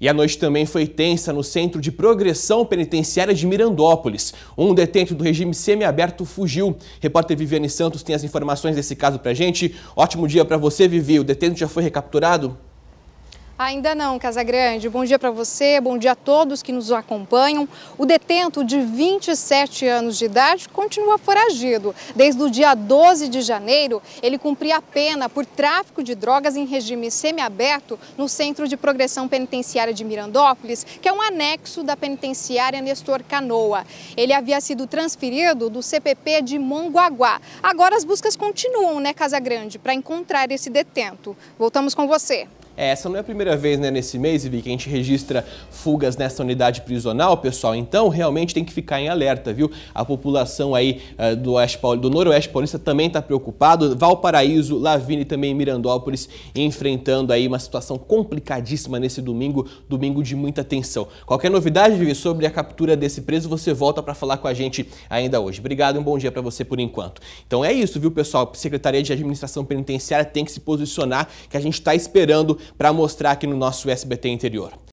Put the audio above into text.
E a noite também foi tensa no Centro de Progressão Penitenciária de Mirandópolis. Um detento do regime semiaberto fugiu. Repórter Viviane Santos tem as informações desse caso pra gente. Ótimo dia para você, Vivi. O detento já foi recapturado? Ainda não, Casagrande. Bom dia para você, bom dia a todos que nos acompanham. O detento de 27 anos de idade continua foragido. Desde o dia 12 de janeiro, ele cumpria a pena por tráfico de drogas em regime semiaberto no Centro de Progressão Penitenciária de Mirandópolis, que é um anexo da penitenciária Nestor Canoa. Ele havia sido transferido do CPP de Monguaguá. Agora as buscas continuam, né, Casagrande, para encontrar esse detento. Voltamos com você. É, essa não é a primeira vez né, nesse mês, Vi, que a gente registra fugas nessa unidade prisional, pessoal. Então, realmente tem que ficar em alerta, viu? A população aí uh, do, Oeste, do Noroeste Paulista também está preocupada. Valparaíso, Lavini também Mirandópolis enfrentando aí uma situação complicadíssima nesse domingo, domingo de muita tensão. Qualquer novidade, Vivi, sobre a captura desse preso, você volta para falar com a gente ainda hoje. Obrigado e um bom dia para você por enquanto. Então é isso, viu, pessoal? Secretaria de Administração Penitenciária tem que se posicionar, que a gente está esperando para mostrar aqui no nosso SBT interior.